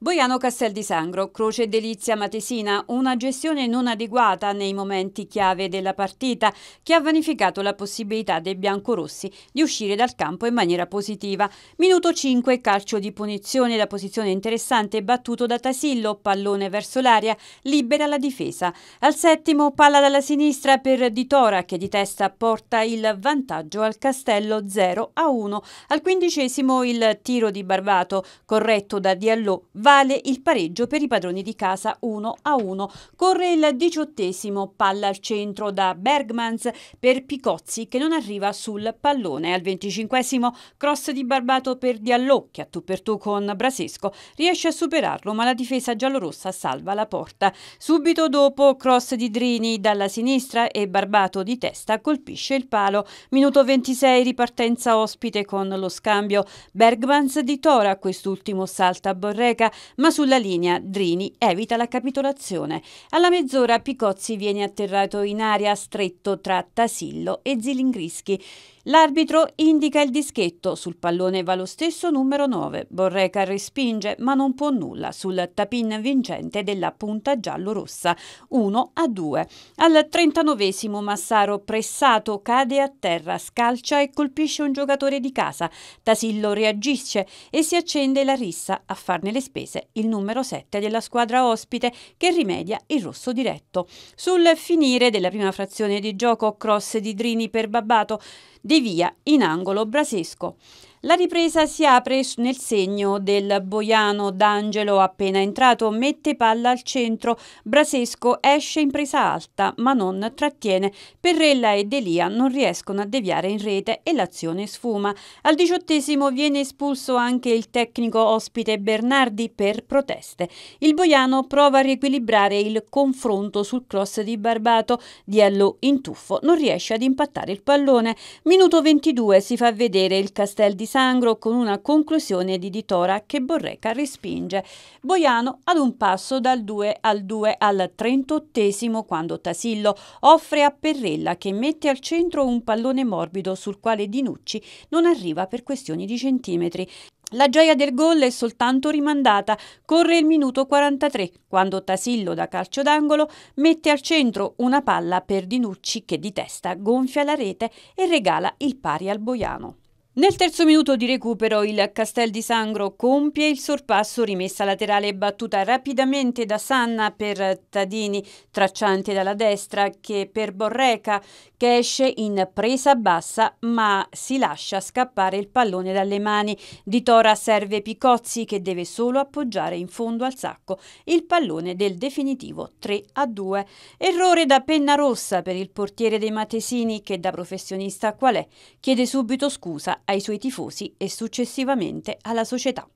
Boiano Castel di Sangro, Croce Delizia Matesina, una gestione non adeguata nei momenti chiave della partita che ha vanificato la possibilità dei biancorossi di uscire dal campo in maniera positiva. Minuto 5, calcio di punizione, la posizione interessante battuto da Tasillo, pallone verso l'aria, libera la difesa. Al settimo palla dalla sinistra per Di Tora che di testa porta il vantaggio al Castello 0 a 1. Al quindicesimo il tiro di Barbato, corretto da Diallo, Vale il pareggio per i padroni di casa 1 a 1. Corre il diciottesimo palla al centro da Bergmans per Picozzi che non arriva sul pallone. Al venticinquesimo cross di Barbato per Diallo che a tu per tu con Brasesco riesce a superarlo ma la difesa giallorossa salva la porta. Subito dopo cross di Drini dalla sinistra e Barbato di testa colpisce il palo. Minuto 26 ripartenza ospite con lo scambio Bergmans di Tora quest'ultimo salta a Borreca ma sulla linea Drini evita la capitolazione. Alla mezz'ora Picozzi viene atterrato in aria stretto tra Tasillo e Zilingrischi. L'arbitro indica il dischetto, sul pallone va lo stesso numero 9. Borreca respinge ma non può nulla sul tapin vincente della punta giallo-rossa 1 a 2. Al 39 Massaro pressato cade a terra, scalcia e colpisce un giocatore di casa. Tasillo reagisce e si accende la rissa a farne le spese. Varese, il numero 7 della squadra ospite che rimedia il rosso diretto. Sul finire della prima frazione di gioco cross di Drini per Babbato, di via in angolo Brasesco. La ripresa si apre nel segno del Boiano D'Angelo appena entrato, mette palla al centro, Brasesco esce in presa alta ma non trattiene, Perrella e Delia non riescono a deviare in rete e l'azione sfuma. Al diciottesimo viene espulso anche il tecnico ospite Bernardi per proteste. Il Boiano prova a riequilibrare il confronto sul cross di Barbato, Diallo in tuffo non riesce ad impattare il pallone. Minuto 22 si fa vedere il Castel di Sangro con una conclusione di Ditora che Borreca respinge. Boiano ad un passo dal 2 al 2 al 38 quando Tasillo offre a Perrella che mette al centro un pallone morbido sul quale Dinucci non arriva per questioni di centimetri. La gioia del gol è soltanto rimandata. Corre il minuto 43, quando Tasillo da calcio d'angolo mette al centro una palla per Dinucci che di testa gonfia la rete e regala il pari al Boiano. Nel terzo minuto di recupero il Castel di Sangro compie il sorpasso rimessa laterale battuta rapidamente da Sanna per Tadini, tracciante dalla destra, che per Borreca che esce in presa bassa ma si lascia scappare il pallone dalle mani. Di Tora serve Picozzi che deve solo appoggiare in fondo al sacco il pallone del definitivo 3 a 2. Errore da penna rossa per il portiere dei Matesini che da professionista qual è chiede subito scusa ai suoi tifosi e successivamente alla società.